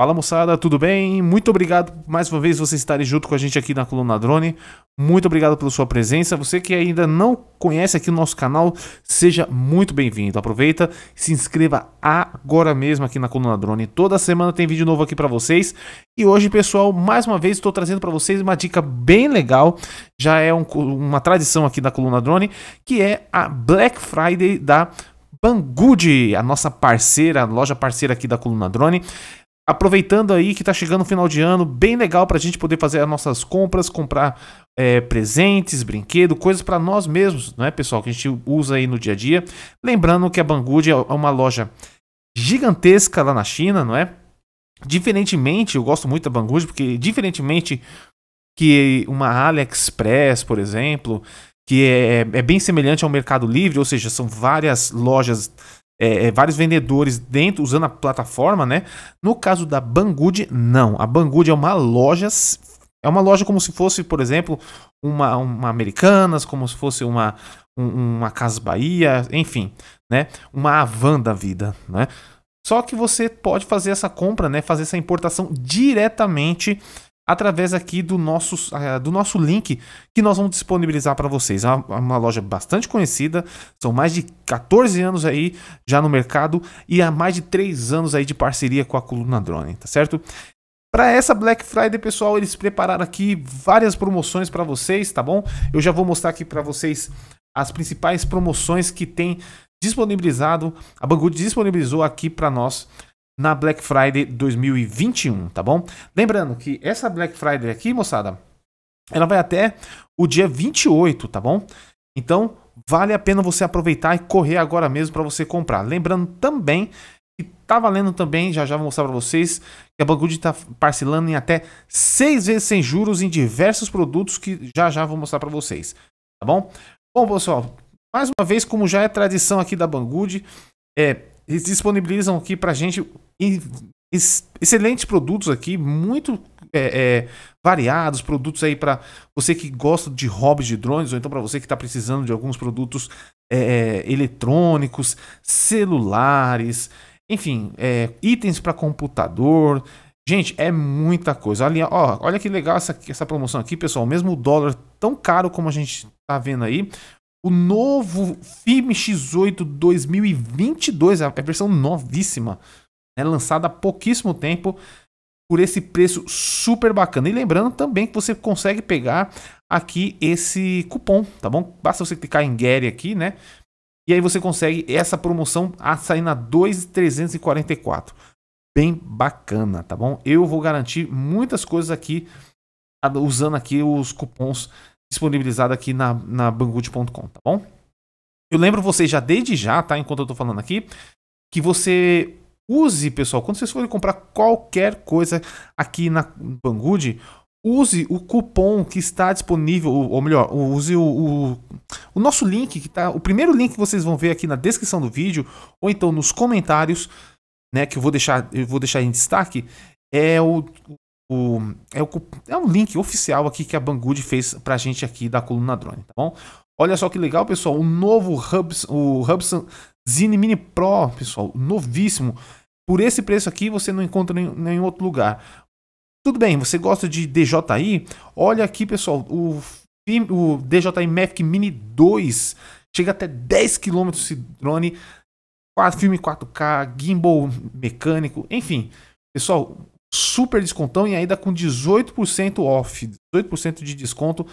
Fala moçada, tudo bem? Muito obrigado mais uma vez vocês estarem junto com a gente aqui na Coluna Drone. Muito obrigado pela sua presença. Você que ainda não conhece aqui o nosso canal, seja muito bem-vindo. Aproveita, se inscreva agora mesmo aqui na Coluna Drone. Toda semana tem vídeo novo aqui para vocês. E hoje, pessoal, mais uma vez estou trazendo para vocês uma dica bem legal. Já é um, uma tradição aqui da Coluna Drone, que é a Black Friday da Banggood, a nossa parceira, a loja parceira aqui da Coluna Drone aproveitando aí que está chegando o final de ano, bem legal para a gente poder fazer as nossas compras, comprar é, presentes, brinquedo, coisas para nós mesmos, não é, pessoal? Que a gente usa aí no dia a dia. Lembrando que a Banggood é, é uma loja gigantesca lá na China, não é? Diferentemente, eu gosto muito da Banggood porque diferentemente que uma AliExpress, por exemplo, que é, é bem semelhante ao Mercado Livre, ou seja, são várias lojas é, é, vários vendedores dentro, usando a plataforma, né? No caso da Banggood, não. A Banggood é uma loja é uma loja como se fosse, por exemplo, uma, uma Americanas, como se fosse uma, uma Casa Bahia, enfim, né? Uma Avan da vida, né? Só que você pode fazer essa compra, né? Fazer essa importação diretamente através aqui do nosso, ah, do nosso link que nós vamos disponibilizar para vocês. É, é uma, loja bastante conhecida, são mais de 14 anos aí já no mercado e há mais de 3 anos aí de parceria com a Coluna Drone, tá certo? Para essa Black Friday, pessoal, eles prepararam aqui várias promoções para vocês, tá bom? Eu já vou mostrar aqui para vocês as principais promoções que tem disponibilizado, a Banggood disponibilizou aqui para nós na Black Friday 2021, tá bom? Lembrando que essa Black Friday aqui, moçada, ela vai até o dia 28, tá bom? Então, vale a pena você aproveitar e correr agora mesmo para você comprar. Lembrando também que tá valendo também, já já vou mostrar para vocês, que a Banggood está parcelando em até seis vezes sem juros em diversos produtos que já já vou mostrar para vocês, tá bom? Bom, pessoal, mais uma vez, como já é tradição aqui da Banggood, é, eles disponibilizam aqui para gente excelentes produtos aqui, muito é, é, variados, produtos aí para você que gosta de hobbies de drones, ou então para você que está precisando de alguns produtos é, é eletrônicos, celulares, enfim, é, itens para computador. Gente, é muita coisa. Olha, ó, olha que legal essa, essa promoção aqui, pessoal. Mesmo o dólar tão caro como a gente está vendo aí, o novo FIM X8 2022, a versão novíssima, né? Lançada há pouquíssimo tempo por esse preço super bacana. E lembrando também que você consegue pegar aqui esse cupom, tá bom? Basta você clicar em Get aqui, né? E aí você consegue essa promoção a sair na 2,344. Bem bacana, tá bom? Eu vou garantir muitas coisas aqui usando aqui os cupons disponibilizados aqui na, na Banggood.com, tá bom? Eu lembro vocês já desde já, tá? Enquanto eu tô falando aqui, que você Use, pessoal, quando vocês forem comprar qualquer coisa aqui na Banggood, use o cupom que está disponível, ou melhor, use o, o, o nosso link, que tá, o primeiro link que vocês vão ver aqui na descrição do vídeo, ou então nos comentários, né, que eu vou deixar, eu vou deixar em destaque, é o, o, é o é um link oficial aqui que a Banggood fez para a gente aqui da coluna drone, tá bom? Olha só que legal, pessoal, o novo Hubs, o Hubson Zine Mini Pro, pessoal, novíssimo, por esse preço aqui você não encontra em nenhum outro lugar. Tudo bem, você gosta de DJI? Olha aqui, pessoal, o, o DJI Mavic Mini 2 chega até 10 km de drone, filme 4K, gimbal mecânico, enfim. Pessoal, super descontão e ainda com 18% off, 18% de desconto.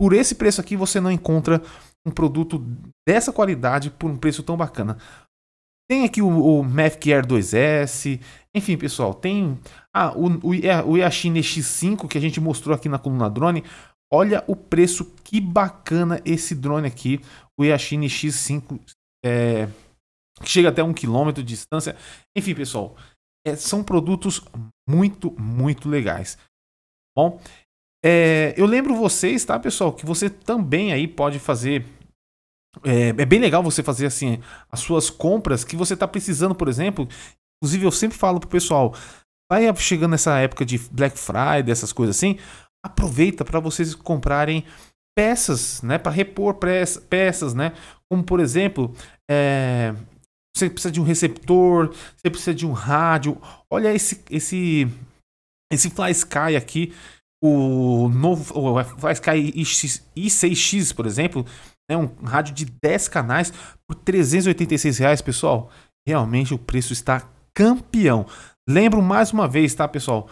Por esse preço aqui você não encontra um produto dessa qualidade por um preço tão bacana. Tem aqui o, o Mavic Air 2S. Enfim, pessoal, tem ah, o, o, o X5 que a gente mostrou aqui na coluna drone. Olha o preço, que bacana esse drone aqui, o Yashine X5, é, que chega até um quilômetro de distância. Enfim, pessoal, é, são produtos muito, muito legais. Bom, é, eu lembro vocês, tá, pessoal, que você também aí pode fazer é, é, bem legal você fazer assim as suas compras que você está precisando, por exemplo. Inclusive, eu sempre falo pro pessoal: vai chegando essa época de Black Friday, essas coisas assim, aproveita para vocês comprarem peças, né? Para repor peça, peças, né? Como por exemplo, é, você precisa de um receptor, você precisa de um rádio. Olha esse esse esse FlySky aqui, o novo o FlySky I6X, por exemplo, né, um rádio de 10 canais por 386 reais, pessoal. Realmente o preço está campeão. Lembro mais uma vez, tá, pessoal?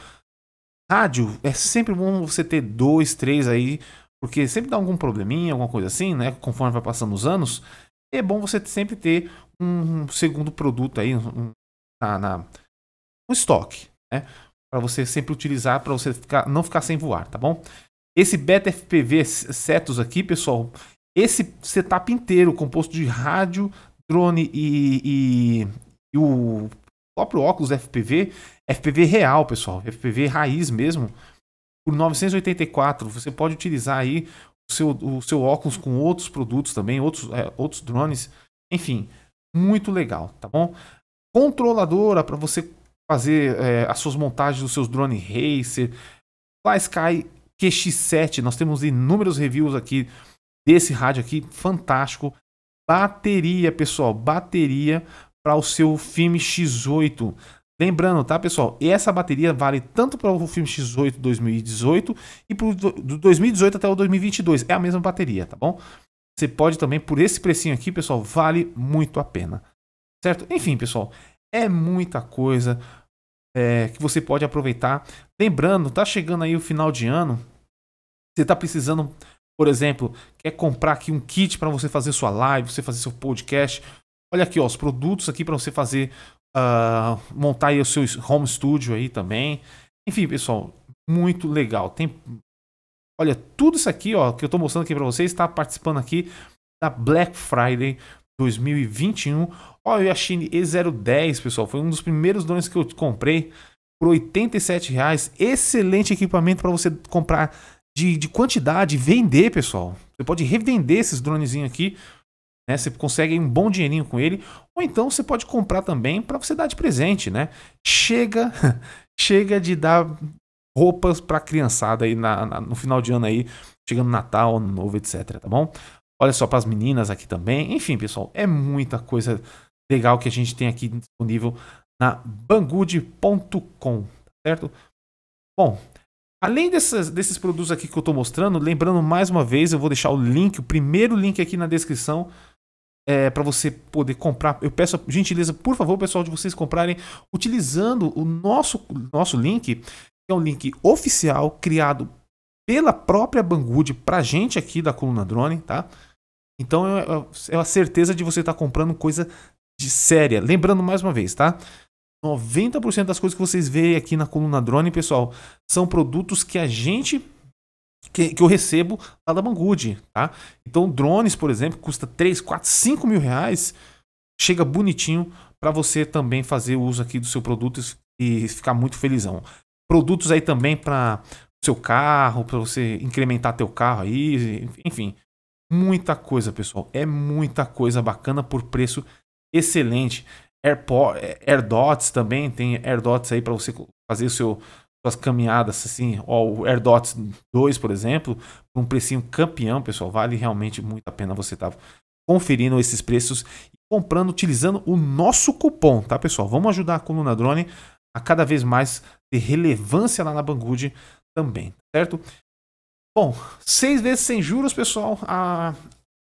Rádio é sempre bom você ter dois, três aí, porque sempre dá algum probleminha, alguma coisa assim, né? Conforme vai passando os anos, é bom você sempre ter um segundo produto aí um, na, na um estoque, né? Para você sempre utilizar, para você ficar, não ficar sem voar, tá bom? Esse Beta FPV Setos aqui, pessoal, esse setup inteiro, composto de rádio, drone e, e, e o próprio óculos FPV, FPV real, pessoal, FPV raiz mesmo, por 984. Você pode utilizar aí o seu, o seu óculos com outros produtos também, outros, é, outros drones. Enfim, muito legal, tá bom? Controladora para você fazer é, as suas montagens dos seus drone racer. Fly Sky QX7, nós temos inúmeros reviews aqui desse rádio aqui, fantástico. Bateria, pessoal, bateria para o seu filme X8. Lembrando, tá, pessoal? Essa bateria vale tanto para o filme X8 2018 e para do 2018 até o 2022. É a mesma bateria, tá bom? Você pode também, por esse precinho aqui, pessoal, vale muito a pena. Certo? Enfim, pessoal, é muita coisa é, que você pode aproveitar. Lembrando, tá chegando aí o final de ano. Você tá precisando por exemplo, quer comprar aqui um kit para você fazer sua live, você fazer seu podcast, olha aqui ó, os produtos aqui para você fazer, uh, montar aí o seu home studio aí também. Enfim, pessoal, muito legal. Tem, olha, tudo isso aqui ó, que eu estou mostrando aqui para vocês está participando aqui da Black Friday 2021. olha o Yashine E010, pessoal, foi um dos primeiros drones que eu comprei por R$ 87 reais. Excelente equipamento para você comprar de, de quantidade, vender, pessoal. Você pode revender esses dronezinhos aqui, né? Você consegue um bom dinheirinho com ele, ou então você pode comprar também para você dar de presente, né? Chega, chega de dar roupas para criançada aí na, na, no final de ano aí, chegando Natal, Ano Novo, etc, tá bom? Olha só para as meninas aqui também. Enfim, pessoal, é muita coisa legal que a gente tem aqui disponível na banggood.com, tá certo? Bom, Além dessas, desses produtos aqui que eu estou mostrando, lembrando mais uma vez, eu vou deixar o link, o primeiro link aqui na descrição é, para você poder comprar. Eu peço a gentileza, por favor, pessoal, de vocês comprarem utilizando o nosso, nosso link, que é um link oficial criado pela própria Banggood para gente aqui da Coluna Drone, tá? Então é, é, é a certeza de você estar tá comprando coisa de séria. Lembrando mais uma vez, tá? 90% das coisas que vocês veem aqui na coluna drone, pessoal, são produtos que a gente que, que eu recebo lá da Banggood, tá? Então, drones, por exemplo, custa 3, 4, 5 mil reais, chega bonitinho para você também fazer uso aqui do seu produto e ficar muito felizão. Produtos aí também para seu carro, para você incrementar teu carro aí, enfim, muita coisa, pessoal. É muita coisa bacana por preço excelente. AirPod, é, AirDots também, tem AirDots aí para você fazer seu, suas caminhadas assim, ó, o AirDots 2, por exemplo, um precinho campeão, pessoal, vale realmente muito a pena você estar tá conferindo esses preços e comprando utilizando o nosso cupom, tá, pessoal? Vamos ajudar a Coluna Drone a cada vez mais ter relevância lá na Banggood também, tá certo? Bom, seis vezes sem juros, pessoal, a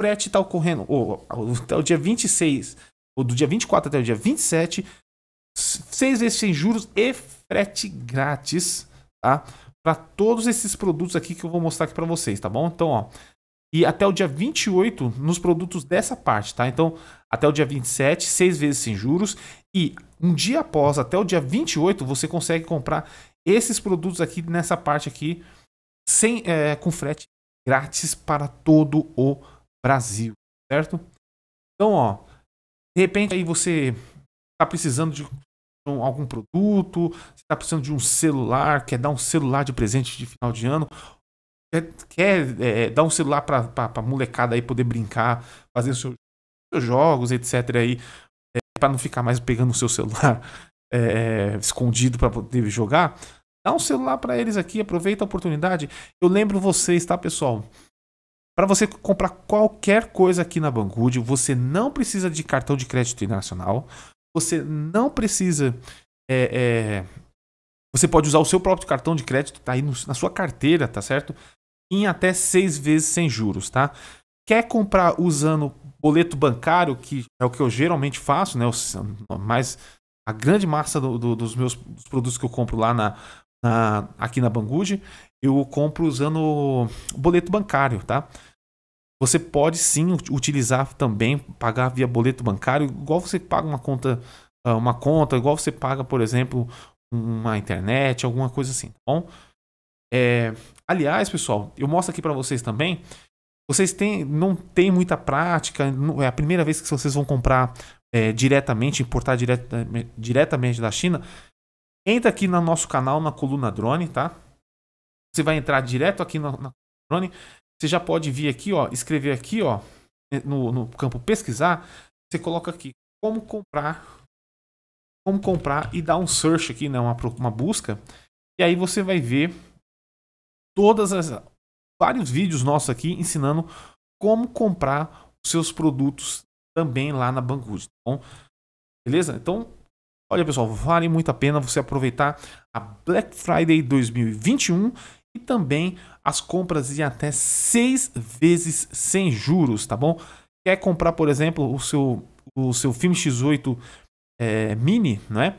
frete está ocorrendo, ou, até o dia 26 ou do dia 24 até o dia 27, seis vezes sem juros e frete grátis, tá? Para todos esses produtos aqui que eu vou mostrar aqui para vocês, tá bom? Então, ó, e até o dia 28 nos produtos dessa parte, tá? Então, até o dia 27, seis vezes sem juros e um dia após, até o dia 28, você consegue comprar esses produtos aqui nessa parte aqui sem é, com frete grátis para todo o Brasil, certo? Então, ó, de repente aí você está precisando de algum produto, você está precisando de um celular, quer dar um celular de presente de final de ano, quer, quer é, dar um celular para a molecada aí poder brincar, fazer seus, seus jogos, etc. aí é, eh, para não ficar mais pegando o seu celular é, escondido para poder jogar. Dá um celular para eles aqui, aproveita a oportunidade. Eu lembro vocês, tá, pessoal? Para você comprar qualquer coisa aqui na Banggood, você não precisa de cartão de crédito internacional, você não precisa. É, é, você pode usar o seu próprio cartão de crédito, tá aí no, na sua carteira, tá certo? Em até seis vezes sem juros, tá? Quer comprar usando boleto bancário, que é o que eu geralmente faço, né? Mas a grande massa do, do, dos meus dos produtos que eu compro lá na, na aqui na Banggood, eu compro usando boleto bancário, tá? Você pode sim utilizar também, pagar via boleto bancário, igual você paga uma conta, ah, uma conta, igual você paga, por exemplo, uma internet, alguma coisa assim, tá bom? É, aliás, pessoal, eu mostro aqui para vocês também. Vocês têm, não tem muita prática, é a primeira vez que vocês vão comprar é, diretamente, importar direta, diretamente da China. Entra aqui no nosso canal, na coluna drone, tá? Você vai entrar direto aqui na, coluna drone. Você já pode vir aqui, ó, escrever aqui, ó, né, no, no campo pesquisar, você coloca aqui como comprar, como comprar e dá um search aqui, né, uma, uma busca. E aí você vai ver todas as vários vídeos nossos aqui ensinando como comprar os seus produtos também lá na Banggood. Tá bom beleza? Então, olha pessoal, vale muito a pena você aproveitar a Black Friday 2021 e também as compras em até seis vezes sem juros, tá bom? Quer comprar, por exemplo, o seu, o seu filme X8 é, Mini, né?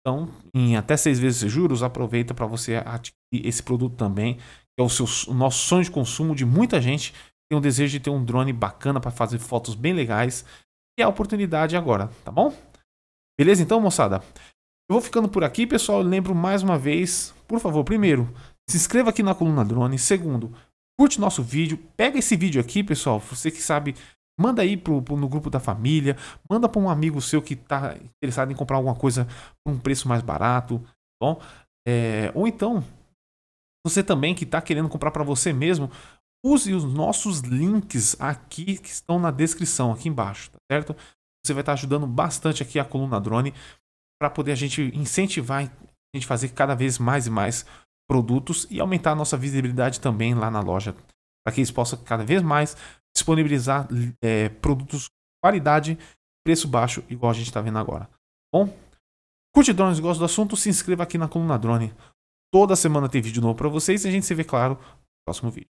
Então, em até seis vezes sem juros, aproveita para você adquirir esse produto também, que é o, seu, o nosso sonho de consumo de muita gente tem o desejo de ter um drone bacana para fazer fotos bem legais. E é a oportunidade é agora, tá bom? Beleza então, moçada? Eu vou ficando por aqui, pessoal. lembro mais uma vez, por favor, primeiro, se inscreva aqui na Coluna Drone. Segundo, curte nosso vídeo. Pega esse vídeo aqui, pessoal. Você que sabe, manda aí pro, pro no grupo da família. Manda para um amigo seu que está interessado em comprar alguma coisa por um preço mais barato. Tá bom, é, ou então, você também que está querendo comprar para você mesmo, use os nossos links aqui que estão na descrição, aqui embaixo, tá certo? Você vai estar tá ajudando bastante aqui a Coluna Drone para poder a gente incentivar a gente fazer cada vez mais e mais produtos e aumentar a nossa visibilidade também lá na loja, para que eles possam cada vez mais disponibilizar é, produtos qualidade, preço baixo, igual a gente está vendo agora. Bom, curte drones, gosta do assunto, se inscreva aqui na coluna Drone. Toda semana tem vídeo novo para vocês e a gente se vê, claro, no próximo vídeo.